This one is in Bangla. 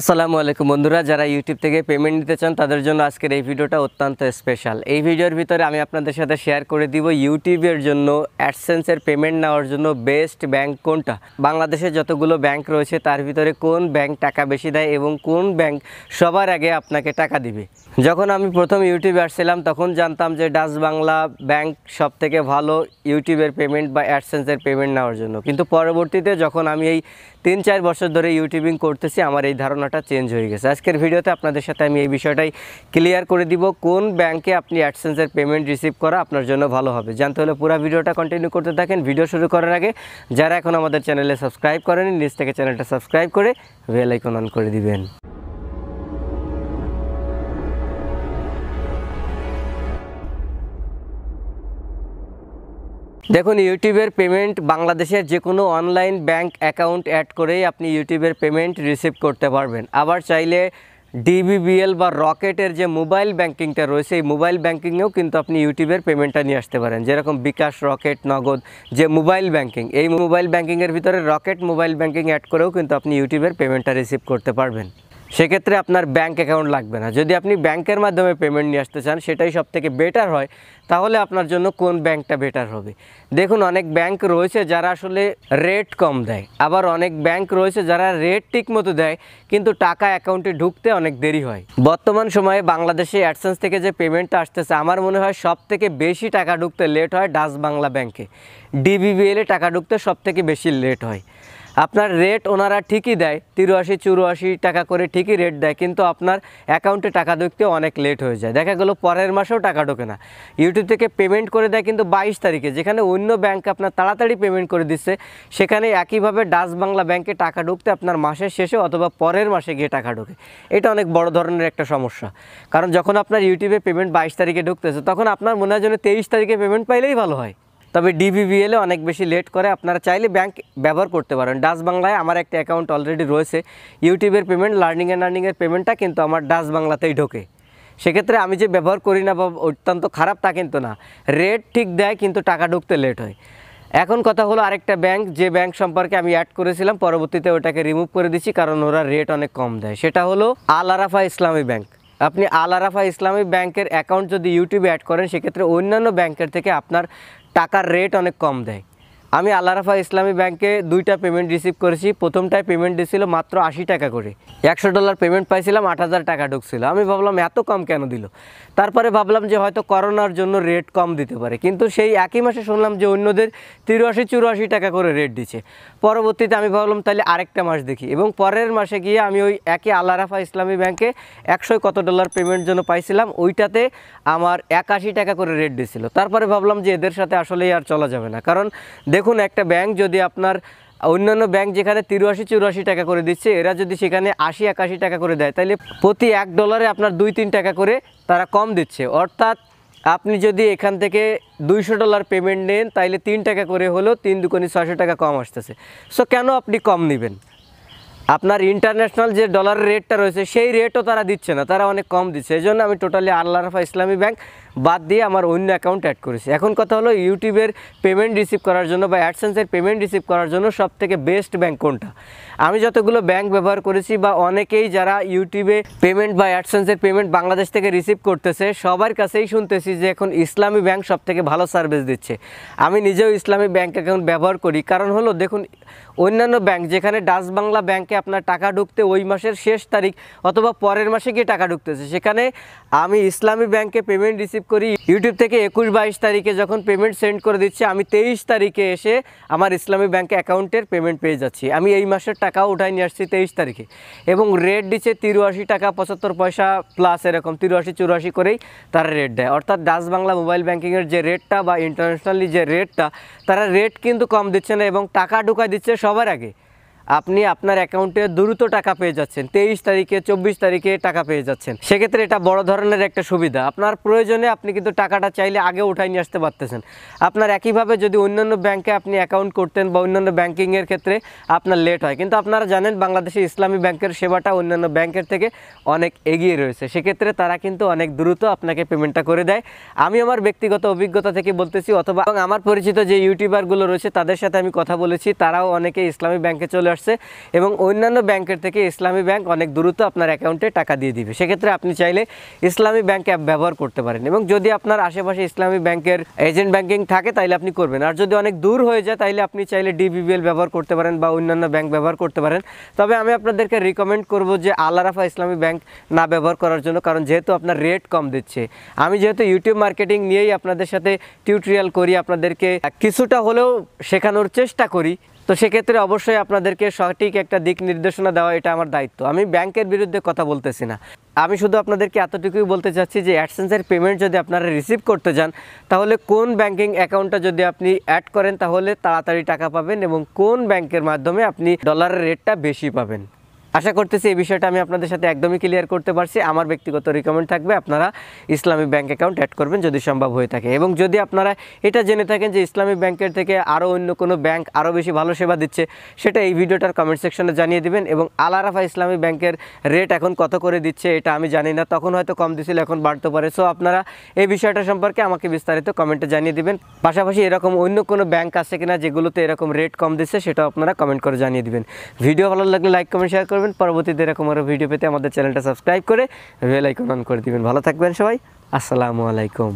আসসালামু আলাইকুম বন্ধুরা যারা ইউটিউব থেকে পেমেন্ট নিতে চান তাদের জন্য আজকের এই ভিডিওটা অত্যন্ত স্পেশাল এই ভিডিওর ভিতরে আমি আপনাদের সাথে শেয়ার করে দিব ইউটিউবের জন্য অ্যাডসেন্সের পেমেন্ট নেওয়ার জন্য বেস্ট ব্যাংক কোনটা বাংলাদেশে যতগুলো ব্যাংক রয়েছে তার ভিতরে কোন ব্যাংক টাকা বেশি দেয় এবং কোন ব্যাংক সবার আগে আপনাকে টাকা দিবে যখন আমি প্রথম ইউটিউবে আসছিলাম তখন জানতাম যে ডাস বাংলা ব্যাংক সব থেকে ভালো ইউটিউবের পেমেন্ট বা অ্যাডসেন্সের পেমেন্ট নেওয়ার জন্য কিন্তু পরবর্তীতে যখন আমি এই তিন চার বছর ধরে ইউটিউবিং করতেছি আমার এই ধারণা লেখাটা চেঞ্জ হয়ে গেছে আজকের ভিডিওতে আপনাদের সাথে আমি এই বিষয়টাই ক্লিয়ার করে দিব কোন ব্যাংকে আপনি অ্যাডসেন্সের পেমেন্ট রিসিভ করা আপনার জন্য ভালো হবে জানতে হলে পুরো ভিডিওটা কন্টিনিউ করতে থাকেন ভিডিও শুরু করার আগে যারা এখন আমাদের চ্যানেলে সাবস্ক্রাইব করেনি নিজ থেকে চ্যানেলটা সাবস্ক্রাইব করে বেলাইকন আইকন অন করে দিবেন দেখুন ইউটিউবের পেমেন্ট বাংলাদেশের যে কোনো অনলাইন ব্যাংক অ্যাকাউন্ট অ্যাড করেই আপনি ইউটিউবের পেমেন্ট রিসিভ করতে পারবেন আবার চাইলে ডিবিবিএল বা রকেটের যে মোবাইল ব্যাঙ্কিংটা রয়েছে এই মোবাইল ব্যাঙ্কিংয়েও কিন্তু আপনি ইউটিউবের পেমেন্টটা নিয়ে আসতে পারেন যেরকম বিকাশ রকেট নগদ যে মোবাইল ব্যাঙ্কিং এই মোবাইল ব্যাঙ্কিংয়ের ভিতরে রকেট মোবাইল ব্যাঙ্কিং অ্যাড করেও কিন্তু আপনি ইউটিউবের পেমেন্টটা রিসিভ করতে পারবেন সেক্ষেত্রে আপনার ব্যাঙ্ক অ্যাকাউন্ট লাগবে না যদি আপনি ব্যাংকের মাধ্যমে পেমেন্ট নিয়ে আসতে চান সেটাই সবথেকে বেটার হয় তাহলে আপনার জন্য কোন ব্যাংকটা বেটার হবে দেখুন অনেক ব্যাংক রয়েছে যারা আসলে রেট কম দেয় আবার অনেক ব্যাংক রয়েছে যারা রেট ঠিক মতো দেয় কিন্তু টাকা অ্যাকাউন্টে ঢুকতে অনেক দেরি হয় বর্তমান সময়ে বাংলাদেশে অ্যাডসেন্স থেকে যে পেমেন্টটা আসতেছে আমার মনে হয় সব থেকে বেশি টাকা ঢুকতে লেট হয় ডাচ বাংলা ব্যাংকে ডিবিবিএলে টাকা ঢুকতে সব থেকে বেশি লেট হয় আপনার রেট ওনারা ঠিকই দেয় তিরুয়াশি চুরাশি টাকা করে ঠিকই রেট দেয় কিন্তু আপনার অ্যাকাউন্টে টাকা ঢুকতে অনেক লেট হয়ে যায় দেখা গেলো পরের মাসেও টাকা ঢোকে না ইউটিউব থেকে পেমেন্ট করে দেয় কিন্তু বাইশ তারিখে যেখানে অন্য ব্যাংক আপনার তাড়াতাড়ি পেমেন্ট করে দিচ্ছে সেখানে একইভাবে ডাস বাংলা ব্যাংকে টাকা ঢুকতে আপনার মাসের শেষে অথবা পরের মাসে গিয়ে টাকা ঢোকে এটা অনেক বড় ধরনের একটা সমস্যা কারণ যখন আপনার ইউটিউবে পেমেন্ট বাইশ তারিখে ঢুকতেছে তখন আপনার মনে হয় যেন তেইশ তারিখে পেমেন্ট পাইলেই ভালো হয় তবে ডিবিবিএলে অনেক বেশি লেট করে আপনারা চাইলে ব্যাংক ব্যবহার করতে পারেন ডাস বাংলায় আমার একটা অ্যাকাউন্ট অলরেডি রয়েছে ইউটিউবের পেমেন্ট লার্নিং অ্যান্ড আর্নিংয়ের পেমেন্টটা কিন্তু আমার ডাস বাংলাতেই ঢোকে সেক্ষেত্রে আমি যে ব্যবহার করি না বা অত্যন্ত খারাপ তা কিন্তু না রেট ঠিক দেয় কিন্তু টাকা ঢুকতে লেট হয় এখন কথা হলো আরেকটা ব্যাংক যে ব্যাংক সম্পর্কে আমি অ্যাড করেছিলাম পরবর্তীতে ওটাকে রিমুভ করে দিচ্ছি কারণ ওরা রেট অনেক কম দেয় সেটা হলো আল আরাফা ইসলামী ব্যাংক আপনি আল আরাফা ইসলামী ব্যাংকের অ্যাকাউন্ট যদি ইউটিউবে অ্যাড করেন সেক্ষেত্রে অন্যান্য ব্যাংকের থেকে আপনার টাকার রেট অনেক কম দেয় আমি আল্লাহরাফা ইসলামী ব্যাংকে দুইটা পেমেন্ট রিসিভ করেছি প্রথমটায় পেমেন্ট দিছিল মাত্র আশি টাকা করে একশো ডলার পেমেন্ট পাইছিলাম আট হাজার টাকা ঢুকছিল আমি ভাবলাম এত কম কেন দিল তারপরে ভাবলাম যে হয়তো করোনার জন্য রেট কম দিতে পারে কিন্তু সেই একই মাসে শুনলাম যে অন্যদের তিরাশি চুরাশি টাকা করে রেট দিচ্ছে পরবর্তীতে আমি ভাবলাম তাহলে আরেকটা মাস দেখি এবং পরের মাসে গিয়ে আমি ওই একই আল্লাহরাফা ইসলামী ব্যাংকে একশো কত ডলার পেমেন্ট জন্য পাইছিলাম ওইটাতে আমার একাশি টাকা করে রেট দিছিল তারপরে ভাবলাম যে এদের সাথে আসলেই আর চলা যাবে না কারণ দেখুন একটা ব্যাংক যদি আপনার অন্যান্য ব্যাংক যেখানে তিরাশি চুরাশি টাকা করে দিচ্ছে এরা যদি সেখানে আশি একাশি টাকা করে দেয় তাহলে প্রতি এক ডলারে আপনার দুই তিন টাকা করে তারা কম দিচ্ছে অর্থাৎ আপনি যদি এখান থেকে দুইশো ডলার পেমেন্ট নেন তাইলে তিন টাকা করে হলো তিন দুকোনি ছশো টাকা কম আসতেছে সো কেন আপনি কম নেবেন আপনার ইন্টারন্যাশনাল যে ডলারের রেটটা রয়েছে সেই রেটও তারা দিচ্ছে না তারা অনেক কম দিচ্ছে এই জন্য আমি টোটালি আল্লাহ রাফা ইসলামী ব্যাংক বাদ দিয়ে আমার অন্য অ্যাকাউন্ট অ্যাড করেছি এখন কথা হলো ইউটিউবের পেমেন্ট রিসিভ করার জন্য বা অ্যাডসেন্সের পেমেন্ট রিসিভ করার জন্য সবথেকে বেস্ট ব্যাংক কোনটা আমি যতগুলো ব্যাংক ব্যবহার করেছি বা অনেকেই যারা ইউটিউবে পেমেন্ট বা অ্যাডসেন্সের পেমেন্ট বাংলাদেশ থেকে রিসিভ করতেছে সবার কাছেই শুনতেছি যে এখন ইসলামী ব্যাংক সব থেকে ভালো সার্ভিস দিচ্ছে আমি নিজেও ইসলামী ব্যাংক অ্যাকাউন্ট ব্যবহার করি কারণ হলো দেখুন অন্যান্য ব্যাংক যেখানে ডাচ বাংলা ব্যাংকে আপনার টাকা ঢুকতে ওই মাসের শেষ তারিখ অথবা পরের মাসে গিয়ে টাকা ঢুকতেছে সেখানে আমি ইসলামী ব্যাংকে পেমেন্ট রিসিভ করি ইউটিউব থেকে একুশ বাইশ তারিখে যখন পেমেন্ট সেন্ড করে দিচ্ছে আমি তেইশ তারিখে এসে আমার ইসলামী ব্যাংকে অ্যাকাউন্টের পেমেন্ট পেয়ে যাচ্ছি আমি এই মাসের টাকা টাকা উঠাই নিয়ে আসছি তেইশ তারিখে এবং রেট দিচ্ছে তিরুয়াশি টাকা পঁচাত্তর পয়সা প্লাস এরকম তিরুয়াশি চুরাশি করেই তারা রেট দেয় অর্থাৎ ডাস বাংলা মোবাইল ব্যাঙ্কিংয়ের যে রেটটা বা ইন্টারন্যাশনালি যে রেটটা তারা রেট কিন্তু কম দিচ্ছে না এবং টাকা ঢুকাই দিচ্ছে সবার আগে আপনি আপনার অ্যাকাউন্টে দ্রুত টাকা পেয়ে যাচ্ছেন তেইশ তারিখে চব্বিশ তারিখে টাকা পেয়ে যাচ্ছেন সেক্ষেত্রে এটা বড় ধরনের একটা সুবিধা আপনার প্রয়োজনে আপনি কিন্তু টাকাটা চাইলে আগে উঠাই নিয়ে আসতে পারতেছেন আপনার একইভাবে যদি অন্যান্য ব্যাংকে আপনি অ্যাকাউন্ট করতেন বা অন্যান্য ব্যাংকিংয়ের ক্ষেত্রে আপনার লেট হয় কিন্তু আপনারা জানেন বাংলাদেশে ইসলামী ব্যাংকের সেবাটা অন্যান্য ব্যাংকের থেকে অনেক এগিয়ে রয়েছে সেক্ষেত্রে তারা কিন্তু অনেক দ্রুত আপনাকে পেমেন্টটা করে দেয় আমি আমার ব্যক্তিগত অভিজ্ঞতা থেকে বলতেছি অথবা আমার পরিচিত যে ইউটিউবারগুলো রয়েছে তাদের সাথে আমি কথা বলেছি তারাও অনেকে ইসলামী ব্যাংকে চলে আসছে আসছে এবং অন্যান্য ব্যাংকের থেকে ইসলামী ব্যাংক অনেক দ্রুত আপনার অ্যাকাউন্টে টাকা দিয়ে দিবে সেক্ষেত্রে আপনি চাইলে ইসলামী ব্যাংক অ্যাপ ব্যবহার করতে পারেন এবং যদি আপনার আশেপাশে ইসলামী ব্যাংকের এজেন্ট ব্যাংকিং থাকে তাহলে আপনি করবেন আর যদি অনেক দূর হয়ে যায় তাহলে আপনি চাইলে ডিবিবিএল ব্যবহার করতে পারেন বা অন্যান্য ব্যাংক ব্যবহার করতে পারেন তবে আমি আপনাদেরকে রিকমেন্ড করব যে আলারাফা ইসলামী ব্যাংক না ব্যবহার করার জন্য কারণ যেহেতু আপনার রেট কম দিচ্ছে আমি যেহেতু ইউটিউব মার্কেটিং নিয়েই আপনাদের সাথে টিউটোরিয়াল করি আপনাদেরকে কিছুটা হলেও শেখানোর চেষ্টা করি তো সেক্ষেত্রে অবশ্যই আপনাদেরকে সঠিক একটা দিক নির্দেশনা দেওয়া এটা আমার দায়িত্ব আমি ব্যাংকের বিরুদ্ধে কথা বলতেছি না আমি শুধু আপনাদেরকে এতটুকুই বলতে চাচ্ছি যে অ্যাডসেন্সের পেমেন্ট যদি আপনারা রিসিভ করতে যান তাহলে কোন ব্যাংকিং অ্যাকাউন্টটা যদি আপনি অ্যাড করেন তাহলে তাড়াতাড়ি টাকা পাবেন এবং কোন ব্যাংকের মাধ্যমে আপনি ডলারের রেটটা বেশি পাবেন আশা করতেছি এই বিষয়টা আমি আপনাদের সাথে একদমই ক্লিয়ার করতে পারছি আমার ব্যক্তিগত রিকমেন্ড থাকবে আপনারা ইসলামী ব্যাংক অ্যাকাউন্ট অ্যাড করবেন যদি সম্ভব হয়ে থাকে এবং যদি আপনারা এটা জেনে থাকেন যে ইসলামী ব্যাংকের থেকে আরও অন্য কোনো ব্যাংক আরও বেশি ভালো সেবা দিচ্ছে সেটা এই ভিডিওটার কমেন্ট সেকশনে জানিয়ে দিবেন এবং আলারাফা ইসলামী ব্যাংকের রেট এখন কত করে দিচ্ছে এটা আমি জানি না তখন হয়তো কম দিছিল এখন বাড়তে পারে সো আপনারা এই বিষয়টা সম্পর্কে আমাকে বিস্তারিত কমেন্টে জানিয়ে দিবেন পাশাপাশি এরকম অন্য কোনো ব্যাংক আছে কিনা যেগুলোতে এরকম রেট কম দিচ্ছে সেটাও আপনারা কমেন্ট করে জানিয়ে দিবেন ভিডিও ভালো লাগলে লাইক কমেন্ট শেয়ার করবেন পরবর্তীতে এরকম আরও ভিডিও পেতে আমাদের চ্যানেলটা সাবস্ক্রাইব করে বেল আইকন অন করে দিবেন ভালো থাকবেন সবাই আসসালামু আলাইকুম